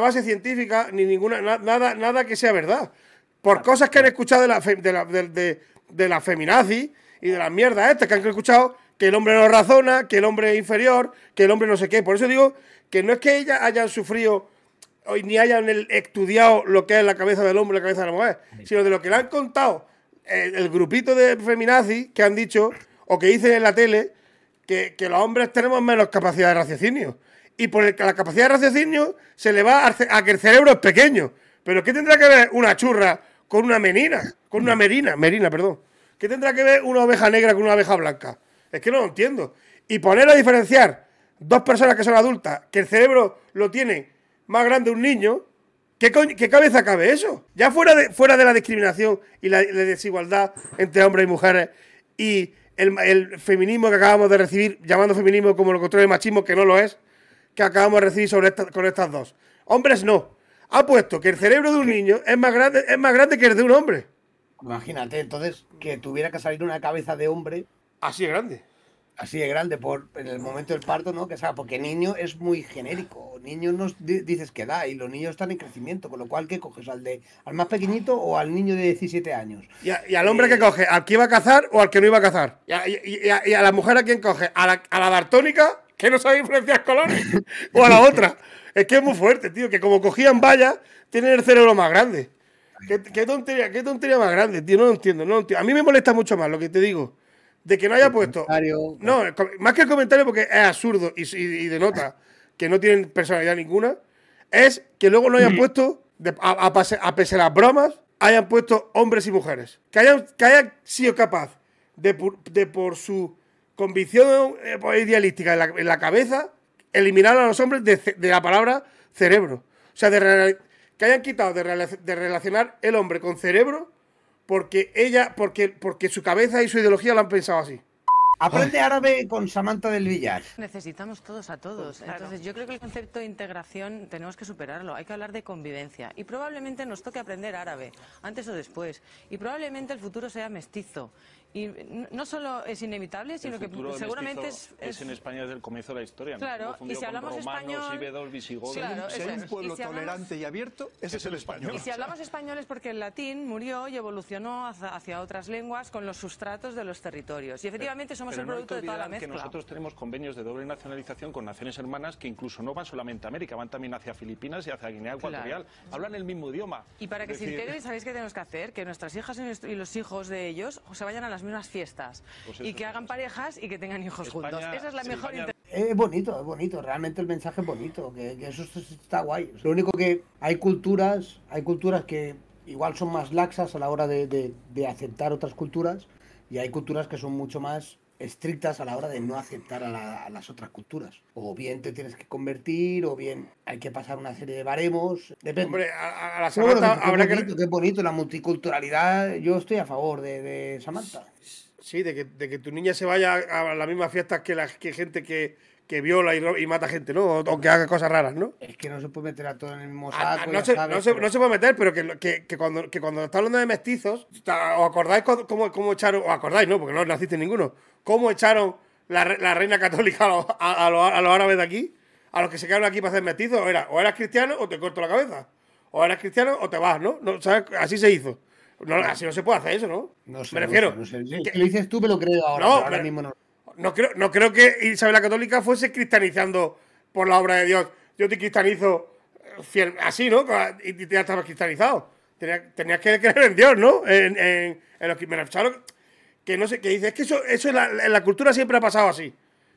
base científica, ni ninguna, nada, nada que sea verdad. Por cosas que han escuchado de la, feminazis de, de, feminazi y de las mierdas estas que han escuchado, que el hombre no razona, que el hombre es inferior, que el hombre no sé qué. Por eso digo que no es que ellas hayan sufrido ni hayan estudiado lo que es la cabeza del hombre y la cabeza de la mujer, sino de lo que le han contado eh, el, grupito de feminazis que han dicho o que dicen en la tele que los hombres tenemos menos capacidad de raciocinio y por la capacidad de raciocinio se le va a, que el cerebro es pequeño. Pero ¿qué tendrá que ver una churra con una menina? Con una merina, merina, perdón. ¿Qué tendrá que ver una oveja negra con una oveja blanca? Es que no lo entiendo. Y poner a diferenciar dos personas que son adultas, que el cerebro lo tiene más grande un niño, ¿qué, qué cabeza cabe eso? Ya fuera de, fuera de la discriminación y la, desigualdad entre hombres y mujeres y el, feminismo que acabamos de recibir, llamando feminismo como lo control del machismo, que no lo es, que acabamos de recibir sobre con estas dos. Hombres no. Ha puesto que el cerebro de un niño es más grande, es más grande que el de un hombre. Imagínate, entonces, que tuviera que salir una cabeza de hombre. Así de grande. Así de grande, por en el momento del parto, ¿no? Que sea, porque niño es muy genérico. Niño no dices que da, y los niños están en crecimiento, con lo cual, ¿qué coges? ¿Al de al más pequeñito o al niño de 17 años? ¿Y, al hombre que eh, coge? ¿Al que iba a cazar o al que no iba a cazar? ¿Y a, la mujer a quién coge? ¿A la, a la dartónica que no sabe diferenciar colores. O a la otra. Es que es muy fuerte, tío, que como cogían vallas, tienen el cerebro más grande. ¿Qué, tontería, más grande, tío. No lo entiendo, no A mí me molesta mucho más lo que te digo. De que no haya puesto. No, más que el comentario porque es absurdo y, y, denota que no tienen personalidad ninguna. Es que luego no hayan puesto, a, pesar las bromas, hayan puesto hombres y mujeres. Que hayan, sido capaz de por su convicción eh, pues, idealística en la, cabeza, eliminar a los hombres de, la palabra cerebro. O sea, de, que hayan quitado de, relacionar el hombre con cerebro porque ella, porque, porque su cabeza y su ideología lo han pensado así. Aprende árabe con Samantha del Villar. Necesitamos todos a todos. Entonces, yo creo que el concepto de integración tenemos que superarlo. Hay que hablar de convivencia. Y probablemente nos toque aprender árabe, antes o después. Y probablemente el futuro sea mestizo. Y no solo es inevitable, sino que seguramente es, es, en España desde el comienzo de la historia. Claro, y si hablamos español... claro, si un pueblo tolerante y abierto, ese es el español. Y si hablamos español es porque el latín murió y evolucionó hacia, otras lenguas con los sustratos de los territorios. Y efectivamente somos el producto de toda la mezcla. que nosotros tenemos convenios de doble nacionalización con naciones hermanas que incluso no van solamente a América, van también hacia Filipinas y hacia Guinea Ecuatorial. Hablan el mismo idioma. Y para que se integren, ¿sabéis qué tenemos que hacer? Que nuestras hijas y los hijos de ellos se vayan a las unas fiestas pues y que hagan parejas y que tengan hijos juntos. Esa es la mejor Es eh, bonito, es bonito, realmente el mensaje es bonito, que, eso está guay. Lo único que hay culturas, hay culturas que igual son más laxas a la hora de aceptar otras culturas y hay culturas que son mucho más estrictas a la hora de no aceptar a, las otras culturas. O bien te tienes que convertir, o bien hay que pasar una serie de baremos. Depende. Hombre, a, la Samantha habrá bonito, que... Qué bonito la multiculturalidad. Yo estoy a favor de, Samantha. Sí, de que, tu niña se vaya a las mismas fiestas que la que gente que que viola y, mata gente, ¿no? O, que haga cosas raras, ¿no? Es que no se puede meter a todo en el mismo ah, saco. no, se, no, se, puede meter, pero que, cuando, está hablando de mestizos, ¿os acordáis cómo, echaron, os acordáis, ¿no? Porque no naciste ninguno, cómo echaron la, reina católica a los, árabes de aquí, a los que se quedaron aquí para hacer mestizos, era, o eras cristiano o te corto la cabeza, o eras cristiano o te vas, ¿no? no ¿sabes? Así se hizo. así no se puede hacer eso, ¿no? No sé. Me refiero. lo dices tú, me lo creo ahora. No, ahora mismo no. No creo, no creo que Isabel la Católica fuese cristianizando por la obra de Dios. Yo te cristianizo eh, así, ¿no? Y ya estabas cristianizado. Tenías, que creer en Dios, ¿no? En, los que me que no sé, que dices es que eso, eso en, la, cultura siempre ha pasado así.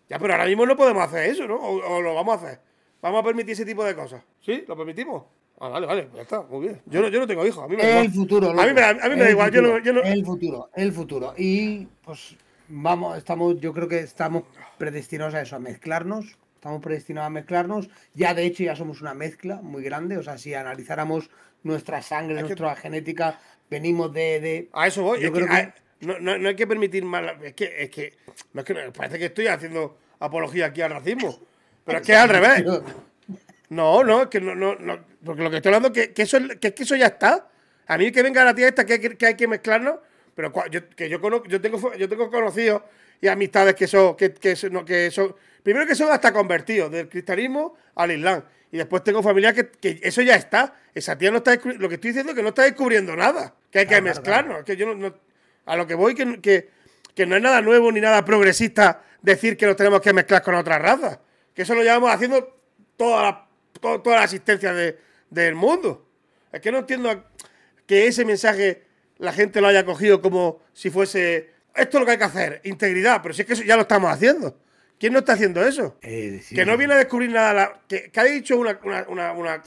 Ya, pero ahora mismo no podemos hacer eso, ¿no? O, lo vamos a hacer. Vamos a permitir ese tipo de cosas. ¿Sí? ¿Lo permitimos? Ah, vale, vale, ya está, muy bien. Yo no, yo no tengo hijos, a mí me da el Futuro, a mí me, a mí da igual, yo yo El futuro, el futuro. Y pues vamos, estamos, yo creo que estamos predestinados a eso, a mezclarnos. Estamos predestinados a mezclarnos. Ya de hecho ya somos una mezcla muy grande. O sea, si analizáramos nuestra sangre, nuestra genética, venimos de, A eso voy. Yo creo que, no, hay que permitir más. Es que, es que, parece que estoy haciendo apología aquí al racismo. Pero es que es al revés. No, no, es que no, no, Porque lo que estoy hablando es que, que eso, que eso ya está. A mí que venga la tía esta que, que hay que mezclarnos pero yo, que yo, yo, tengo, yo tengo conocidos y amistades que son, que, que, primero que son hasta convertidos del cristianismo al islam. Y después tengo familia que, eso ya está. Esa tía no está lo que estoy diciendo es que no está descubriendo nada, que hay que ah, mezclarnos. Que yo a lo que voy que, no es nada nuevo ni nada progresista decir que nos tenemos que mezclar con otras razas. Que eso lo llevamos haciendo toda la, toda, la asistencia del mundo. Es que no entiendo que ese mensaje la gente lo haya cogido como si fuese, esto es lo que hay que hacer, integridad, pero si es que eso ya lo estamos haciendo. ¿Quién no está haciendo eso? Eh, que no viene a descubrir nada. que, ha dicho una, una,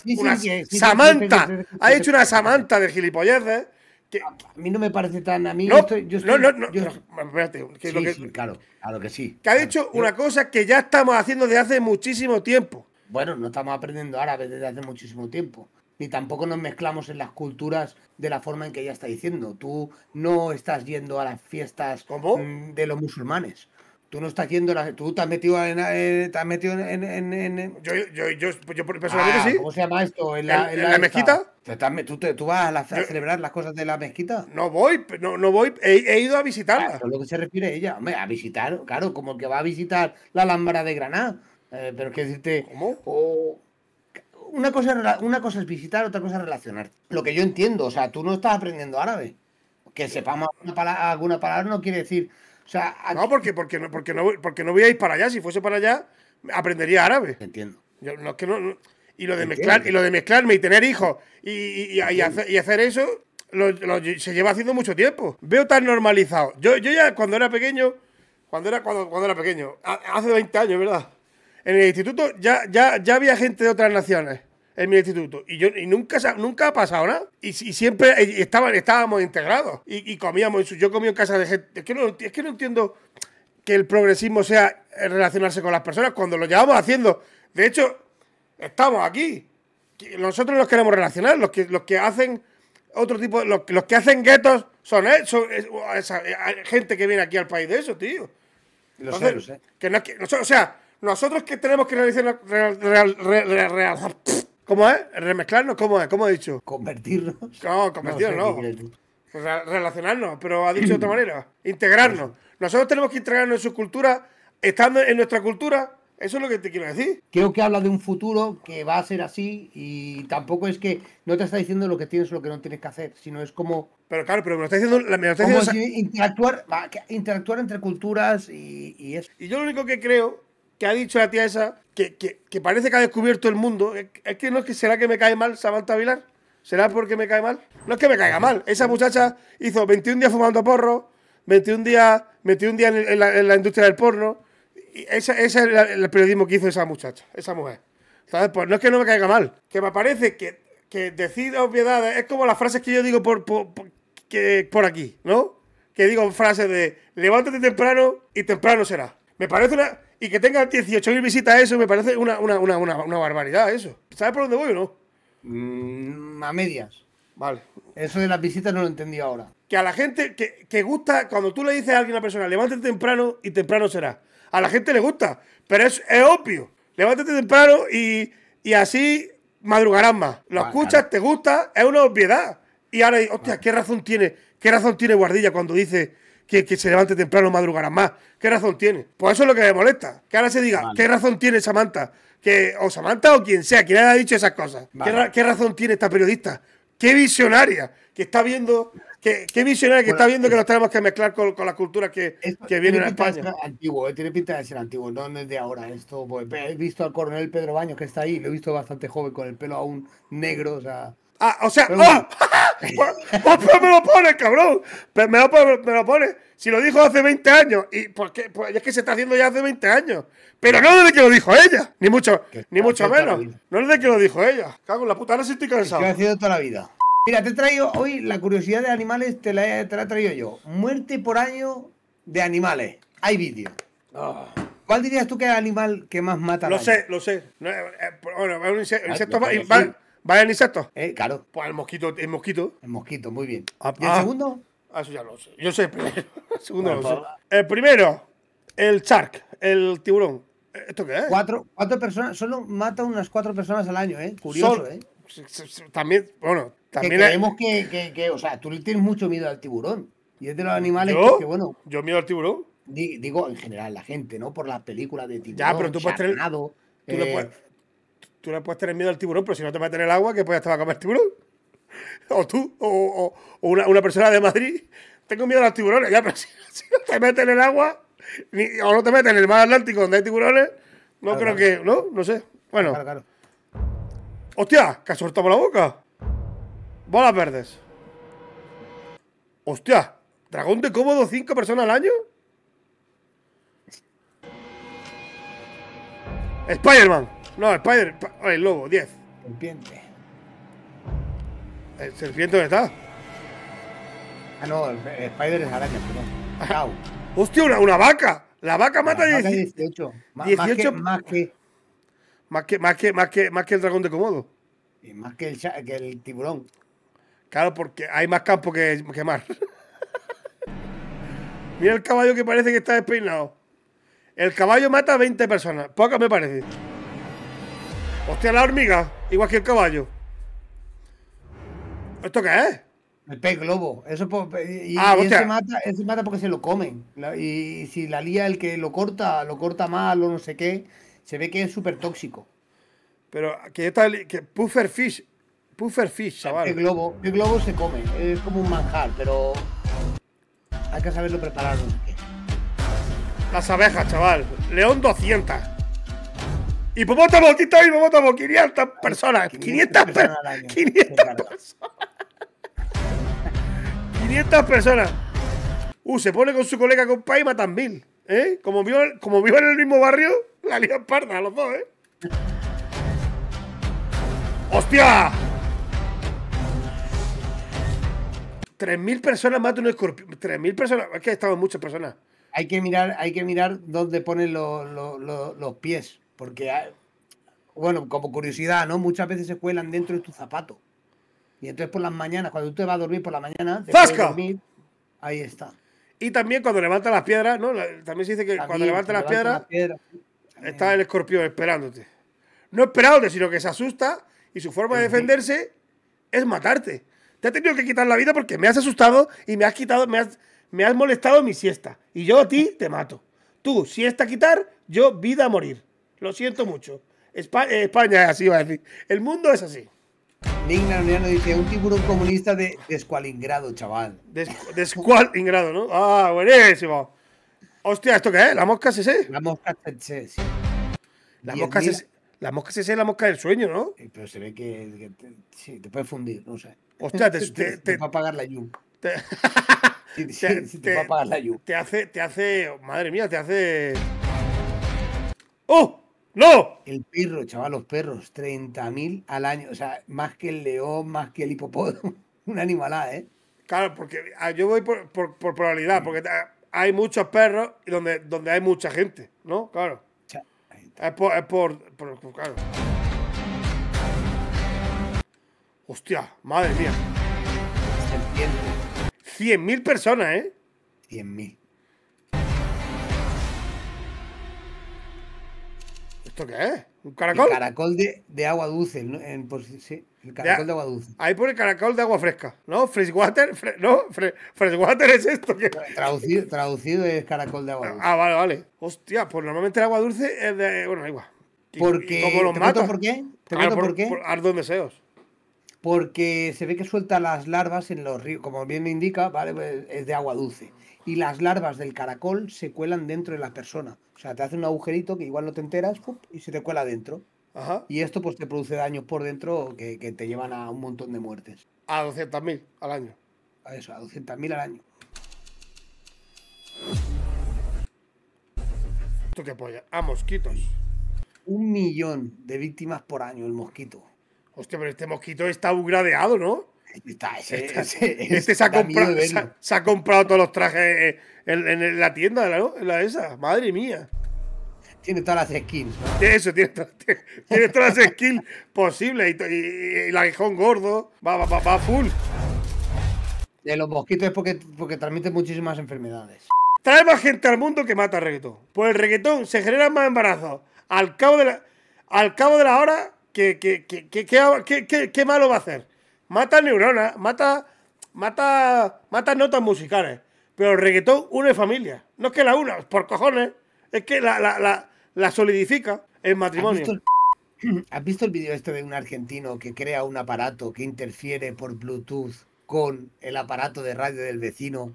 Samantha. ha dicho una Samantha de gilipolleces. Que, a mí no me parece tan a mí. No, no, no, espérate, que lo que, claro, que sí. Que ha dicho una cosa que ya estamos haciendo desde hace muchísimo tiempo. Bueno, no estamos aprendiendo árabe desde hace muchísimo tiempo ni tampoco nos mezclamos en las culturas de la forma en que ella está diciendo. Tú no estás yendo a las fiestas como mm, de los musulmanes. Tú no estás yendo, tú te has metido en, eh, te has metido en, Yo, yo, yo, personalmente ah, sí. ¿Cómo se llama esto? ¿En la, mezquita? ¿Tú, te, tú vas a, celebrar las cosas de la mezquita? No voy, no, no voy, he, ido a visitarla. a lo que se refiere ella, a visitar, claro, como que va a visitar la Alhambra de Granada. Eh, pero qué decirte, ¿cómo? una cosa, una cosa es visitar, otra cosa es relacionar. Lo que yo entiendo, o sea, tú no estás aprendiendo árabe. Que sepamos alguna palabra, no quiere decir. O sea, No, porque, porque, no, porque, no, porque no voy a ir para allá. Si fuese para allá, aprendería árabe. Entiendo. Y lo de mezclar, y lo de mezclarme y tener hijos y, y, hacer, eso se lleva haciendo mucho tiempo. Veo tan normalizado. Yo, yo ya cuando era pequeño, cuando era, cuando era pequeño, hace 20 años, ¿verdad? en el instituto ya, ya, había gente de otras naciones en mi instituto. Y yo nunca, nunca ha pasado nada. Y, siempre eh, estaban, estábamos integrados. Y, comíamos. Yo comía en casa de gente. Es que, no, que no entiendo que el progresismo sea relacionarse con las personas cuando lo llevamos haciendo. De hecho, estamos aquí. Nosotros los queremos relacionar. Los que, los que hacen otro tipo. Los, los que hacen guetos son, eso gente que viene aquí al país de eso, tío. los o sea nosotros que tenemos que realizar ¿Cómo es? ¿Remezclarnos? ¿Cómo es? ¿Cómo he dicho? Convertirnos. No, convertirnos relacionarnos, pero ha dicho de otra manera. Integrarnos. Nosotros tenemos que integrarnos en su cultura, estando en nuestra cultura. Eso es lo que te quiero decir. Creo que habla de un futuro que va a ser así y tampoco es que no te está diciendo lo que tienes o lo que no tienes que hacer, sino es como... Pero claro, pero me lo está diciendo... interactuar, entre culturas y, y eso. Y yo lo único que creo que ha dicho la tía esa, que, parece que ha descubierto el mundo, es que no es que será que me cae mal Samantha Vilar, será porque me cae mal. No es que me caiga mal, esa muchacha hizo 21 días fumando porro, 21 días, metió un en, en, la, industria del porno, y ese es el periodismo que hizo esa muchacha, esa mujer. Pues no es que no me caiga mal, que me parece que, que decir obviedades es como las frases que yo digo por, que, por aquí, ¿no? Que digo frases de levántate temprano y temprano será. Me parece una, y que tenga 18.000 visitas, eso me parece una, barbaridad, eso. ¿Sabes por dónde voy o no? Mm, a medias. Vale. Eso de las visitas no lo entendí ahora. Que a la gente que, gusta, cuando tú le dices a alguien a una persona, levántate temprano y temprano será. A la gente le gusta, pero es, es obvio. Levántate temprano y, así madrugarás más. Lo escuchas, te gusta, es una obviedad. Y ahora, hostia, ¿qué razón tiene? ¿Qué razón tiene Guardilla cuando dice que, se levante temprano madrugarán más. ¿Qué razón tiene? Pues eso es lo que me molesta. Que ahora se diga, ¿qué razón tiene Samantha? Que, o Samantha o quien sea, quien haya dicho esas cosas. ¿Qué, razón tiene esta periodista? ¡Qué visionaria! Que está viendo. Qué, visionaria que está viendo que nos tenemos que mezclar con, con las culturas que, que vienen a España. Antiguo, eh, tiene pinta de ser antiguo, no desde ahora. Esto, pues, he visto al coronel Pedro Baños que está ahí, lo he visto bastante joven con el pelo aún negro, o sea. Ah, o sea, ¡oh! ¿Vos, pues, pues me lo pones, cabrón. Pues me, lo, me Si lo dijo hace 20 años. ¿Y es que se está haciendo ya hace 20 años. Pero no desde que lo dijo ella. Ni mucho, ni mucho menos. No de que lo dijo ella. Cago en la puta, ahora sí estoy cansado. Que ha sido toda la vida. Mira, te he traído hoy la curiosidad de animales, te la, he, traído yo. Muerte por año de animales. Hay vídeo. Ah. ¿Cuál dirías tú que es el animal que más mata? Lo sé, lo sé. Eh, eh, bueno, es un ah, insecto, insecto, el insectos? Eh, claro. Pues el mosquito, el mosquito. El mosquito, muy bien. Ah, ¿Y el ah. segundo? Ah, eso ya lo sé. Yo sé el primero. El segundo lo sé. Pues. El primero, el shark, el tiburón. Eh, ¿Esto qué es? Cuatro, cuatro personas, solo mata unas cuatro personas al año, ¿eh? Curioso, ¿eh? También, bueno, también. Que que, que, o sea, tú le tienes mucho miedo al tiburón. Y es de los animales que, bueno. Yo miedo al tiburón. digo, en general, la gente, ¿no? Por las películas de tiburón. Ya, pero tú puedes tener. puedes, eh, tú le puedes tener miedo al tiburón, pero si no te metes en el agua, que puedes te va a comer tiburón? O tú, o, una, persona de Madrid, tengo miedo a los tiburones, ya, pero si, no te metes en el agua, o no te metes en el mar Atlántico donde hay tiburones, no creo que, ¿no? No sé. Bueno. ¡Hostia! ¡Que ha soltado por la boca! Bolas verdes. ¡Hostia! ¿Dragón de cómodo cinco personas al año? Spider-Man. No, Spider. El lobo, 10. Serpiente. ¿El serpiente dónde está? Ah, no, Spider es araña, pero. ¡Hostia, una, vaca! La vaca mata 18. Más, que, más, que, más, que, más, que, el dragón de Komodo. Y más que el, tiburón. Claro, porque hay más campo que, mar. Mira el caballo que parece que está despeinado. El caballo mata a 20 personas. Pocas me parece. Hostia, la hormiga, igual que el caballo. ¿Esto qué es? El pez globo. Eso ah, y ese mata, mata porque se lo comen. Y, si la lía el que lo corta, lo corta mal o no sé qué, se ve que es súper tóxico. Pero que esta que puffer fish. Puffer fish, chaval. El globo, el globo se come. Es como un manjar, pero hay que saberlo preparar. Las abejas, chaval. León 200. ¿Y Y aquí está hipopótamo, 500 personas. 500, personas. 500 personas. 500 personas. Uh, se pone con su colega compa y matan mil. ¿Eh? Como vio, en el mismo barrio, la lian parda a los dos, ¿eh? ¡Hostia! 3.000 personas mata un escorpión. 3.000 personas. Es que en muchas personas. Hay que mirar, hay que mirar dónde ponen los pies. Porque, bueno, como curiosidad, ¿no? Muchas veces se cuelan dentro de tus zapatos. Y entonces por las mañanas, cuando tú te vas a dormir por la mañana, ¡Fasca! ahí está. Y también cuando levanta las piedras, ¿no? También se dice que cuando levanta, las, piedras, está el escorpión esperándote. No esperándote, sino que se asusta y su forma de defenderse es matarte. Te ha tenido que quitar la vida porque me has asustado y me has quitado, me has, me has molestado mi siesta. Y yo a ti te mato. Tú, siesta quitar, yo vida a morir. Lo siento mucho. Eh, España, es así, va a decir. El mundo es así. Digna no dice, un tiburón comunista de, de chaval. De, ¿no? Ah, buenísimo. Hostia, ¿esto qué es? ¿La mosca CC? La mosca CC, sí. La mosca SE La mosca es la mosca del sueño, ¿no? Eh, pero se ve que, sí, te puede fundir, no sé. Hostia, te, te, te va a pagar la Si Te, va a pagar la YUM. Te hace, te hace, madre mía, te hace... ¡Oh! ¡No! El perro, chaval, los perros, 30.000 al año. O sea, más que el león, más que el hipopodo. Un animalada, ¿eh? Claro, porque ah, yo voy por, probabilidad, porque hay muchos perros donde, donde hay mucha gente, ¿no? Claro. Es por, es por, Hostia, madre mía. 100.000 personas, ¿eh? 100.000. ¿Esto qué es? ¿Un caracol? El caracol de, agua dulce. ¿no? En, pues, el caracol de, agua dulce. Ahí pone caracol de agua fresca, ¿no? Freshwater, water? no, fre, freshwater es esto. Que... Traducido, traducido es caracol de agua dulce. Ah, vale, vale. Hostia, pues normalmente el agua dulce es de. Bueno, igual. Porque. ¿Te mato por qué? ¿Te mato ah, por, qué? Por ardo deseos. Porque se ve que suelta las larvas en los ríos, como bien me indica, ¿vale? Pues es de agua dulce y las larvas del caracol se cuelan dentro de la persona. O sea, te hace un agujerito que igual no te enteras y se te cuela dentro. Y esto pues te produce daños por dentro que, que te llevan a un montón de muertes. A 200.000 al año. A eso, a 200.000 al año. Esto qué apoya. A mosquitos. Un millón de víctimas por año el mosquito. Hostia, pero este mosquito está un ¿no? este, se, ha comprado, todos los trajes en, la tienda, ¿no? En la esa. Madre mía. Tiene todas las skins. Eso, tiene, todas las skins posibles. Y, el aguijón gordo. Va, full. De los mosquitos es porque, porque transmiten muchísimas enfermedades. Trae más gente al mundo que mata reggaetón. Pues el reggaetón se genera más embarazos. Al cabo de la, al cabo de la hora, que qué malo va a hacer? mata neuronas, mata, mata, mata notas musicales. Pero el reggaetón une familia. No es que la una, por cojones. Es que la, solidifica el matrimonio. ¿Has visto el, video este de un argentino que crea un aparato que interfiere por Bluetooth con el aparato de radio del vecino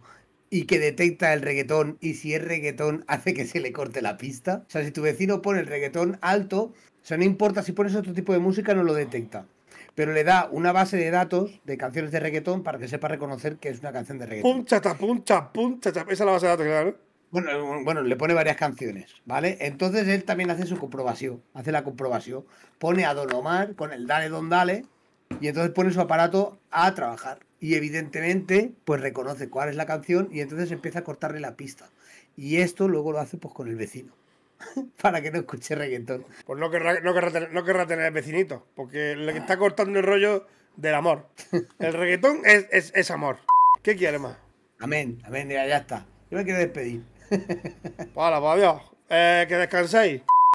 y que detecta el reggaetón y si es reggaetón hace que se le corte la pista. O sea, si tu vecino pone el reggaetón alto, o sea, no importa si pones otro tipo de música, no lo detecta pero le da una base de datos de canciones de reggaetón para que sepa reconocer que es una canción de reggaetón. Puncha, puncha, puncha, Esa es la base de datos, claro. Bueno, bueno, le pone varias canciones, ¿vale? Entonces él también hace su comprobación, hace la comprobación. Pone a Don Omar con el Dale Don Dale y entonces pone su aparato a trabajar. Y evidentemente, pues reconoce cuál es la canción y entonces empieza a cortarle la pista. Y esto luego lo hace pues con el vecino. para que no escuche reggaetón. Pues no querrá, no tener, el vecinito, porque le está cortando el rollo del amor. El reggaetón es, es, amor. ¿Qué quiere más? Amén, amén, ya, está. Yo me quiero despedir. Hola, pues, pues adiós. Eh, que descanséis.